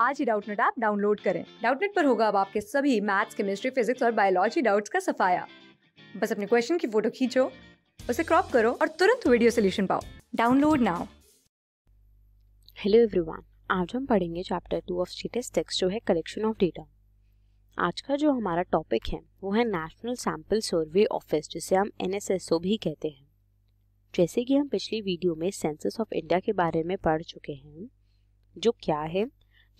आज ही Doubtnut app download करें डाउटनेट पर होगा अब आपके सभी मैथ्स केमिस्ट्री फिजिक्स और बायोलॉजी डाउट्स का सफाया बस अपने क्वेश्चन की फोटो खींचो उसे क्रॉप करो और तुरंत वीडियो सोल्यूशन पाओ डाउनलोड नाउ हेलो एवरीवन आज हम पढ़ेंगे चैप्टर टू ऑफ स्टेटिस्टिक्स जो है कलेक्शन ऑफ डेटा आज का जो हमारा टॉपिक है वो है नेशनल सैम्पल सर्वे ऑफिस जिसे हम एन भी कहते हैं जैसे कि हम पिछली वीडियो में सेंसस ऑफ इंडिया के बारे में पढ़ चुके हैं जो क्या है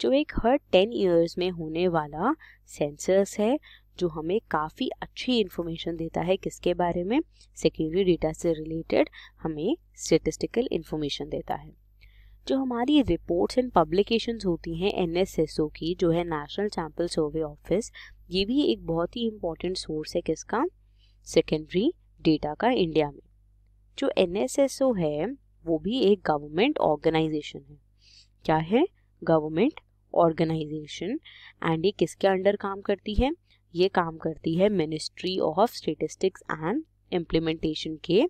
जो एक हर टेन ईयर्स में होने वाला सेंसर्स है जो हमें काफ़ी अच्छी इन्फॉर्मेशन देता है किसके बारे में सेकेंडरी डेटा से रिलेटेड हमें स्टेटिस्टिकल इन्फॉर्मेशन देता है जो हमारी रिपोर्ट्स एंड पब्लिकेशंस होती हैं एन की जो है नेशनल सैम्पल सर्वे ऑफिस ये भी एक बहुत ही इम्पॉर्टेंट सोर्स है किसका सेकेंडरी डेटा का इंडिया में जो एन है वो भी एक गवर्नमेंट ऑर्गेनाइजेशन है क्या है गवर्नमेंट ऑर्गेनाइजेशन एंड ये किसके अंडर काम करती है ये काम करती है ministry of statistics and implementation के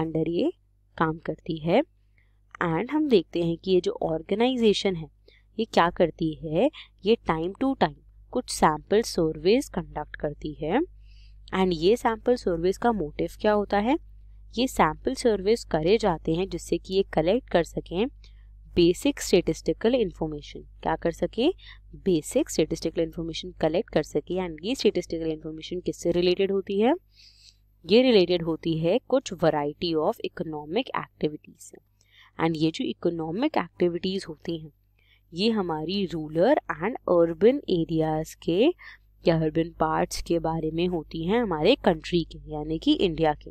अंडर ये काम करती है एंड हम देखते हैं कि ये जो ऑर्गेनाइजेशन है ये क्या करती है ये टाइम टू टाइम कुछ सैम्पल सर्वेज कंडक्ट करती है एंड ये सैम्पल सर्वेज का मोटिव क्या होता है ये सैम्पल सर्वेज करे जाते हैं जिससे कि ये कलेक्ट कर सकें बेसिक स्टेटिस्टिकल इन्फॉर्मेशन क्या कर सके बेसिक स्टेटिस्टिकल इन्फॉर्मेशन कलेक्ट कर सके एंड ये स्टेटिस्टिकल इन्फॉर्मेशन किससे रिलेटेड होती है ये रिलेटेड होती है कुछ वराइटी ऑफ इकोनॉमिक एक्टिविटीज़ से एंड ये जो इकोनॉमिक एक्टिविटीज़ होती हैं ये हमारी रूलर एंड अर्बन एरियाज़ के या अर्बन पार्ट्स के बारे में होती हैं हमारे कंट्री के यानी कि इंडिया के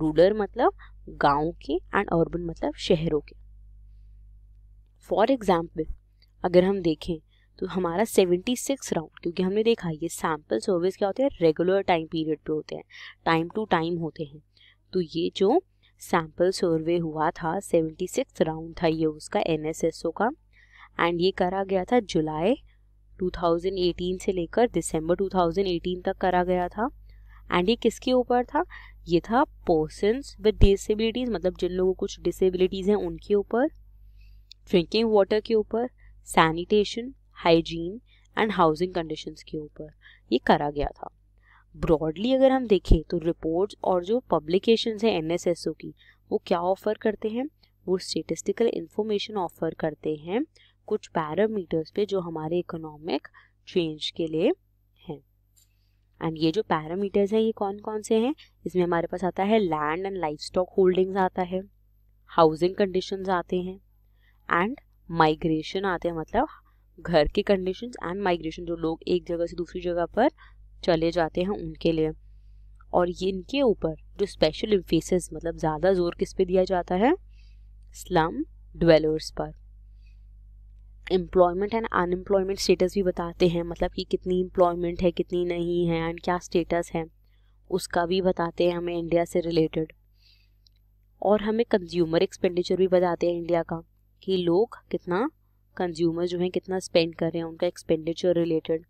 रूलर मतलब गांव के एंड अर्बन मतलब शहरों के फॉर एग्ज़ाम्पल अगर हम देखें तो हमारा 76 राउंड क्योंकि हमने देखा ये सैम्पल सर्विस क्या होते हैं रेगुलर टाइम पीरियड पे होते हैं टाइम टू टाइम होते हैं तो ये जो सैम्पल सर्वे हुआ था 76 राउंड था ये उसका एन का एंड ये करा गया था जुलाई 2018 से लेकर दिसंबर 2018 तक करा गया था एंड ये किसके ऊपर था ये था पर्सनस विद डिसेबिलिटीज़ मतलब जिन लोगों को कुछ डिसेबिलिटीज़ हैं उनके ऊपर ड्रिंकिंग वाटर के ऊपर sanitation hygiene and housing conditions के ऊपर ये करा गया था ब्रॉडली अगर हम देखें तो रिपोर्ट्स और जो पब्लिकेशंस हैं एन की वो क्या ऑफ़र करते हैं वो स्टेटिस्टिकल इन्फॉर्मेशन ऑफ़र करते हैं कुछ पैरामीटर्स पे जो हमारे इकोनॉमिक चेंज के लिए हैं एंड ये जो पैरामीटर्स हैं ये कौन कौन से हैं इसमें हमारे पास आता है land and livestock holdings आता है हाउसिंग कंडीशंस आते हैं एंड माइग्रेशन आते हैं मतलब घर के कंडीशन एंड माइग्रेशन जो लोग एक जगह से दूसरी जगह पर चले जाते हैं उनके लिए और ये इनके ऊपर जो स्पेशल इम्फेसिस मतलब ज़्यादा जोर किस पे दिया जाता है स्लम डवेलर्स पर एम्प्लॉयमेंट एंड अनएम्प्लॉयमेंट स्टेटस भी बताते हैं मतलब कि कितनी एम्प्लॉयमेंट है कितनी नहीं है एंड क्या स्टेटस है उसका भी बताते हैं हमें इंडिया से रिलेटेड और हमें कंज्यूमर एक्सपेंडिचर भी बताते हैं इंडिया का कि लोग कितना कंज्यूमर जो है कितना स्पेंड कर रहे हैं उनका एक्सपेंडिचर रिलेटेड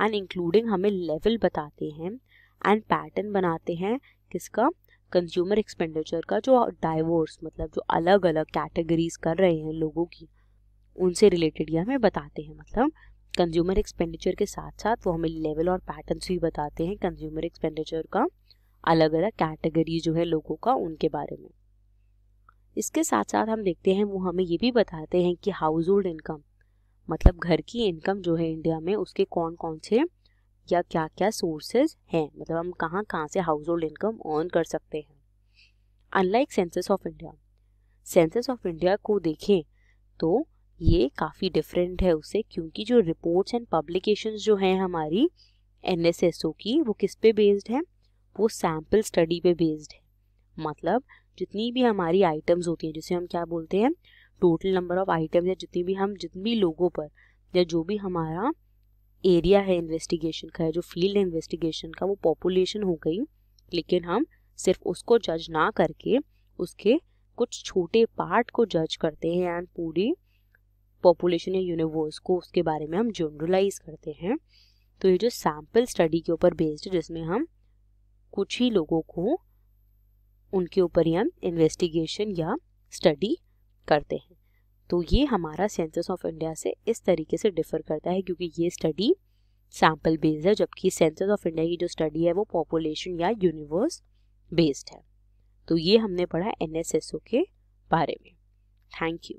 एंड इंक्लूडिंग हमें लेवल बताते हैं एंड पैटर्न बनाते हैं किसका कंज्यूमर एक्सपेंडिचर का जो डाइवोर्स मतलब जो अलग अलग कैटेगरीज कर रहे हैं लोगों की उनसे रिलेटेड ये हमें बताते हैं मतलब कंज्यूमर एक्सपेंडिचर के साथ साथ वो हमें लेवल और पैटर्न भी बताते हैं कंज्यूमर एक्सपेंडिचर का अलग अलग कैटेगरी जो है लोगों का उनके बारे में इसके साथ साथ हम देखते हैं वो हमें ये भी बताते हैं कि हाउस होल्ड इनकम मतलब घर की इनकम जो है इंडिया में उसके कौन कौन से या क्या क्या सोर्सेज हैं मतलब हम कहाँ कहाँ से हाउस होल्ड इनकम अर्न कर सकते हैं unlike census of India census of India को देखें तो ये काफ़ी डिफरेंट है उससे क्योंकि जो रिपोर्ट्स एंड पब्लिकेशंस जो हैं हमारी एन की वो किस पे बेस्ड है वो सैम्पल स्टडी पे बेस्ड है मतलब जितनी भी हमारी आइटम्स होती हैं जिसे हम क्या बोलते हैं टोटल नंबर ऑफ आइटम्स या जितनी भी हम जितने भी लोगों पर या जो भी हमारा एरिया है इन्वेस्टिगेशन का है जो फील्ड है इन्वेस्टिगेशन का वो पॉपुलेशन हो गई लेकिन हम सिर्फ उसको जज ना करके उसके कुछ छोटे पार्ट को जज करते हैं एंड पूरी पॉपुलेशन या यूनिवर्स को उसके बारे में हम जनरलाइज करते हैं तो ये जो सैम्पल स्टडी के ऊपर बेस्ड है जिसमें हम कुछ ही लोगों को उनके ऊपर ही हम इन्वेस्टिगेशन या स्टडी करते हैं तो ये हमारा सेंसस ऑफ इंडिया से इस तरीके से डिफर करता है क्योंकि ये स्टडी सैम्पल बेस्ड है जबकि सेंसस ऑफ इंडिया की जो स्टडी है वो पॉपुलेशन या यूनिवर्स बेस्ड है तो ये हमने पढ़ा एन के बारे में थैंक यू